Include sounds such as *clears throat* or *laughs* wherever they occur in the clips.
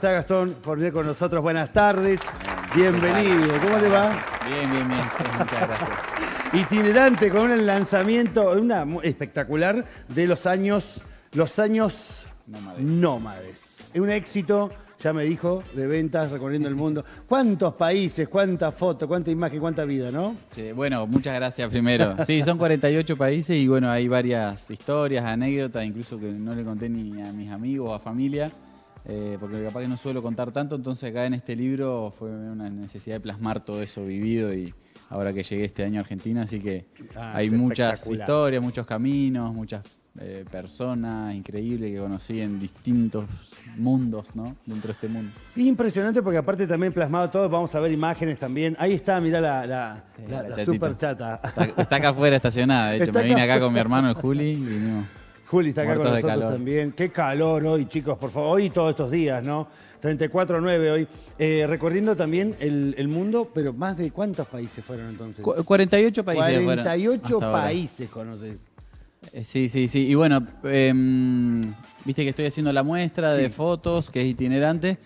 Está Gastón venir con nosotros. Buenas tardes. Bienvenido. ¿Cómo te va? Bien, bien, bien. muchas gracias. Itinerante con un lanzamiento una, espectacular de los años, los años nómades. Es Un éxito, ya me dijo, de ventas recorriendo el mundo. ¿Cuántos países, cuánta foto, cuánta imagen, cuánta vida, no? Sí, bueno, muchas gracias primero. Sí, son 48 países y bueno, hay varias historias, anécdotas, incluso que no le conté ni a mis amigos o a familia. Eh, porque capaz que no suelo contar tanto, entonces acá en este libro fue una necesidad de plasmar todo eso vivido y ahora que llegué este año a Argentina, así que ah, hay muchas historias, muchos caminos, muchas eh, personas increíbles que conocí en distintos mundos, ¿no? Dentro de este mundo. Impresionante porque aparte también plasmado todo, vamos a ver imágenes también. Ahí está, mirá la, super chata. Está, acá afuera estacionada, de hecho, me vine acá, con mi hermano el Juli y vinimos. Juli está acá con nosotros también. Qué calor hoy, chicos, por favor. Hoy todos estos días, ¿no? 34-9 hoy. Eh, recorriendo también el, mundo, pero más de cuántos países fueron entonces? 48 países 48 países conoces. Eh, sí, sí, sí. Y bueno, em, viste que estoy haciendo la muestra de fotos, que es itinerante.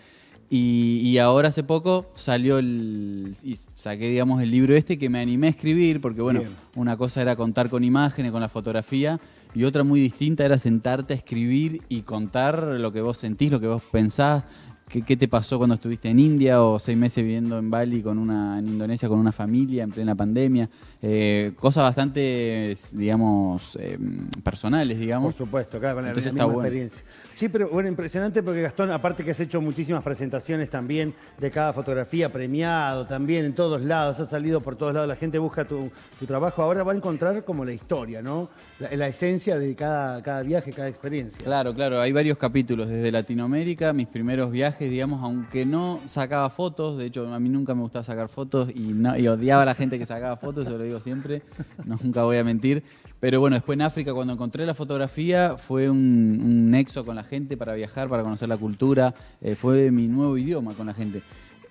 Y, ahora hace poco salió el. Y saqué, digamos, el libro este que me animé a escribir, porque bueno, una cosa era contar con imágenes, con la fotografía, y otra muy distinta era sentarte a escribir y contar lo que vos sentís, lo que vos pensás, ¿Qué, te pasó cuando estuviste en India o seis meses viviendo en Bali con una, en Indonesia con una familia en plena pandemia? Eh, cosas bastante, digamos, eh, personales, digamos. Por supuesto, claro, con la experiencia. Sí, pero bueno, impresionante porque Gastón, aparte que has hecho muchísimas presentaciones también de cada fotografía, premiado también en todos lados, has salido por todos lados, la gente busca tu, trabajo, ahora va a encontrar como la historia, ¿no? La, esencia de cada, cada viaje, cada experiencia. Claro, claro, hay varios capítulos, desde Latinoamérica, mis primeros viajes digamos, aunque no sacaba fotos, de hecho a mí nunca me gustaba sacar fotos y, odiaba a la gente que sacaba fotos, se lo digo siempre, *laughs* nunca voy a mentir. Pero bueno, después en África cuando encontré la fotografía fue un, nexo con la gente para viajar, para conocer la cultura, eh, fue mi nuevo idioma con la gente.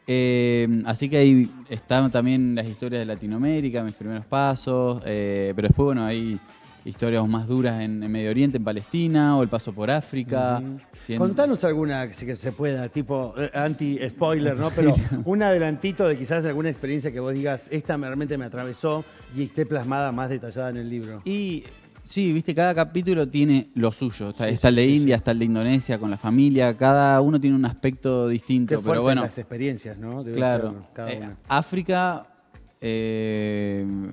Eh, así que ahí están también las historias de Latinoamérica, mis primeros pasos, eh, pero después bueno, ahí historias más duras en, Medio Oriente, en Palestina, o el paso por África. Contanos alguna que se pueda, tipo eh, anti-spoiler, ¿no? *laughs* Pero un adelantito de quizás alguna experiencia que vos digas, esta realmente me atravesó y esté plasmada más detallada en el libro. Y sí, viste, cada capítulo tiene lo suyo. Está, el de India, está el de Indonesia, con la familia, cada uno tiene un aspecto distinto. pero bueno. Las experiencias, ¿no? claro. Eh, África. Eh,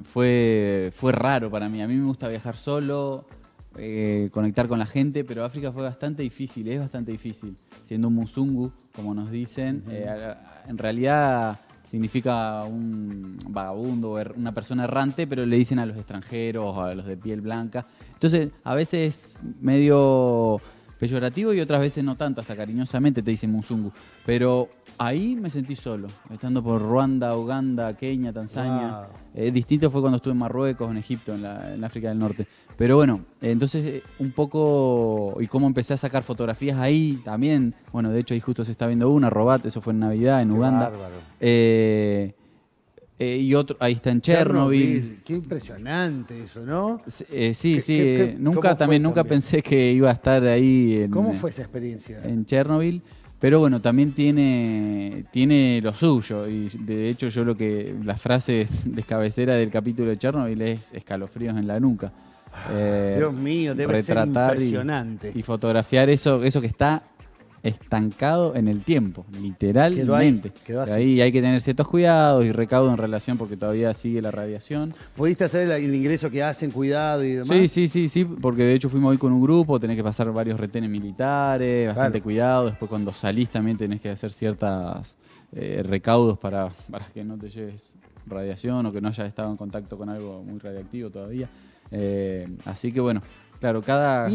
fue, fue raro para mí. A mí me gusta viajar solo, eh, conectar con la gente, pero África fue bastante difícil, es bastante difícil. Siendo un musungu, como nos dicen, eh, en realidad significa un vagabundo, er, una persona errante, pero le dicen a los extranjeros, a los de piel blanca. Entonces, a veces medio peyorativo y otras veces no tanto, hasta cariñosamente te dicen Muzungu. Pero ahí me sentí solo, estando por Ruanda, Uganda, Kenia, Tanzania. Eh, distinto fue cuando estuve en Marruecos, en Egipto, en, África del Norte. Pero bueno, entonces eh, un poco, y cómo empecé a sacar fotografías ahí también. Bueno, de hecho ahí justo se está viendo una, Robat, eso fue en Navidad, en Uganda. Eh, eh, y otro, ahí está en Chernobyl. Qué impresionante eso, ¿no? sí, eh, sí. Eh, nunca también, nunca pensé que iba a estar ahí. En, ¿Cómo fue esa experiencia? En Chernobyl. Pero bueno, también tiene, tiene lo suyo. Y de hecho, yo lo que. La frase *laughs* descabecera del capítulo de Chernobyl es escalofríos en la nuca. Ah, Dios mío, debe ser impresionante. Y, y, fotografiar eso, eso que está estancado en el tiempo, literalmente. ahí, hay que tener ciertos cuidados y recaudo en relación porque todavía sigue la radiación. ¿Pudiste hacer el, ingreso que hacen, cuidado y demás? Sí, sí, sí, sí, porque de hecho fuimos hoy con un grupo, tenés que pasar varios retenes militares, bastante cuidado, después cuando salís también tenés que hacer ciertas eh, recaudos para, que no te lleves radiación o que no hayas estado en contacto con algo muy radiactivo todavía. Eh, así que bueno, Claro, cada,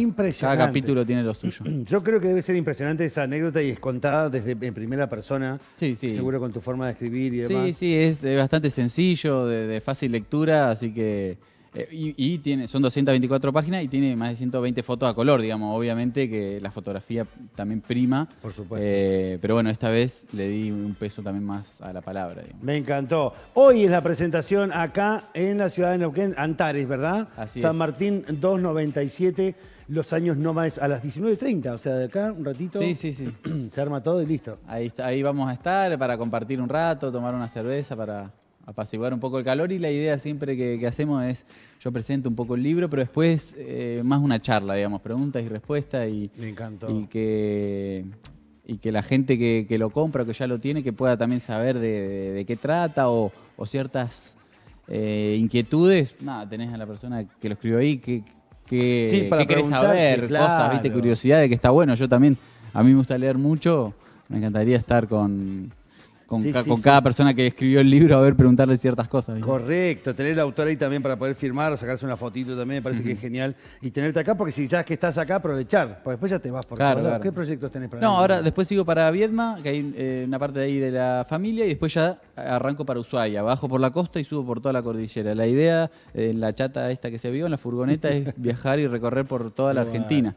capítulo tiene lo suyo. *clears throat* Yo creo que debe ser impresionante esa anécdota y es contada desde en primera persona. Sí, sí. Seguro con tu forma de escribir y demás. Sí, sí, es bastante sencillo, de fácil lectura, así que eh, y, tiene, son 224 páginas y tiene más de 120 fotos a color, digamos. Obviamente que la fotografía también prima. Por supuesto. Eh, pero bueno, esta vez le di un peso también más a la palabra. Me encantó. Hoy es la presentación acá en la ciudad de Neuquén, Antares, ¿verdad? Así San Martín 297 los años nómades a las 19.30, o sea, de acá un ratito. Sí, sí, sí. *clears throat* Se arma todo y listo. Ahí, ahí vamos a estar para compartir un rato, tomar una cerveza, para apaciguar un poco el calor y la idea siempre que, hacemos es, yo presento un poco el libro, pero después eh, más una charla, digamos, preguntas y respuestas y, y que y que la gente que, lo compra o que ya lo tiene, que pueda también saber de, qué trata o, ciertas eh, inquietudes. Nada, tenés a la persona que lo escribió ahí, que, que, querés saber, cosas, viste, curiosidad que está bueno. Yo también, a mí me gusta leer mucho, me encantaría estar con con, cada persona que escribió el libro a ver preguntarle ciertas cosas. Correcto, tener el autor ahí también para poder firmar, sacarse una fotito también, me parece que es genial. Y tenerte acá, porque si ya que estás acá, aprovechar, porque después ya te vas por claro, ¿Qué proyectos tenés para No, ahora después sigo para Viedma, que hay eh, una parte de ahí de la familia, y después ya arranco para Ushuaia, bajo por la costa y subo por toda la cordillera. La idea en eh, la chata esta que se vio, en la furgoneta, *laughs* es viajar y recorrer por toda la Argentina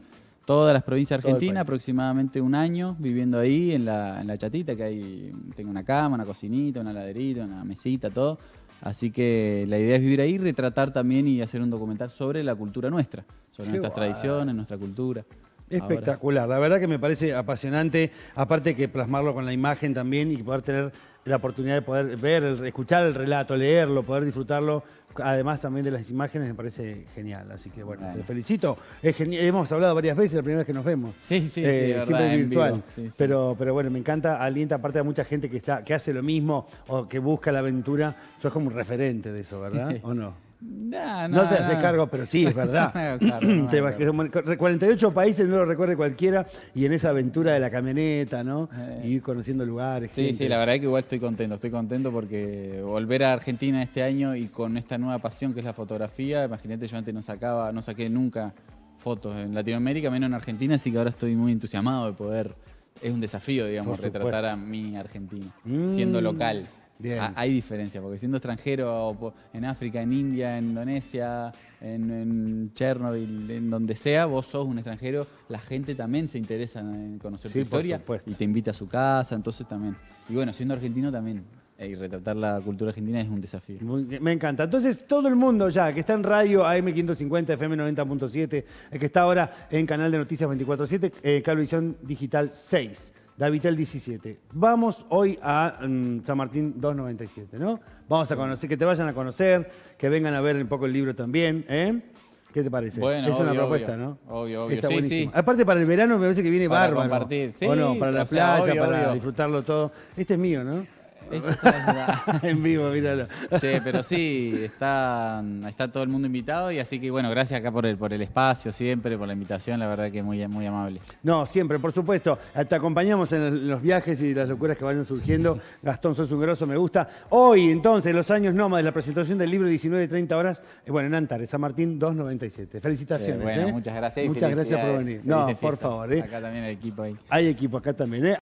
todas las provincias argentinas, aproximadamente un año viviendo ahí en la, en la chatita, que hay, tengo una cama, una cocinita, una laderita, una mesita, todo. Así que la idea es vivir ahí, retratar también y hacer un documental sobre la cultura nuestra, sobre nuestras tradiciones, nuestra cultura. Espectacular, la verdad que me parece apasionante, aparte que plasmarlo con la imagen también y poder tener la oportunidad de poder ver, escuchar el relato, leerlo, poder disfrutarlo, además también de las imágenes, me parece genial. Así que bueno, te felicito. hemos hablado varias veces, la primera vez que nos vemos. Sí, sí, sí. Eh, siempre virtual. Pero, pero bueno, me encanta, alienta aparte a mucha gente que, está, que hace lo mismo o que busca la aventura. Sos como un referente de eso, ¿verdad? *laughs* ¿O no? no, te haces cargo, pero sí, es verdad. 48 *laughs* *clears throat* países no lo recuerde cualquiera y en esa aventura de la camioneta, ¿no? Eh. Y ir conociendo lugares. Sí, sí, la verdad es que igual estoy contento, estoy contento porque volver a Argentina este año y con esta nueva pasión que es la fotografía, imagínate, yo antes no sacaba, no saqué nunca fotos en Latinoamérica, menos en Argentina, así que ahora estoy muy entusiasmado de poder, es un desafío, digamos, retratar a mi Argentina, mm. siendo local. Ah, hay diferencia, porque siendo extranjero en África, en India, en Indonesia, en, Chernobyl, en donde sea, vos sos un extranjero, la gente también se interesa en conocer tu historia y te invita a su casa, entonces también. Y bueno, siendo argentino también. Eh, y retratar la cultura argentina es un desafío. Me encanta. Entonces, todo el mundo ya que está en radio AM550, FM90.7, que está ahora en Canal de Noticias 24-7, eh, Calvisión Digital 6 el 17. Vamos hoy a mm, San Martín 297, ¿no? Vamos a conocer, que te vayan a conocer, que vengan a ver un poco el libro también, ¿eh? ¿Qué te parece? Bueno, es una propuesta, ¿no? Obvio, obvio. Aparte para el verano me parece que viene bárbaro. Para compartir, sí. para la playa, para disfrutarlo todo. Este es mío, ¿no? *laughs* en vivo, míralo. Che, pero sí, está, está todo el mundo invitado y así que bueno, gracias acá por el, por el espacio siempre, por la invitación, la verdad que muy, muy amable. No, siempre, por supuesto. Te acompañamos en los viajes y las locuras que vayan surgiendo. *laughs* Gastón, sos un me gusta. Hoy, entonces, los años de la presentación del libro 19-30 horas, eh, bueno, en Antares, San Martín 297. Felicitaciones. bueno, ¿eh? muchas gracias. muchas gracias por venir. No, por favor. ¿eh? Acá también hay equipo ahí. Hay equipo acá también, ¿eh?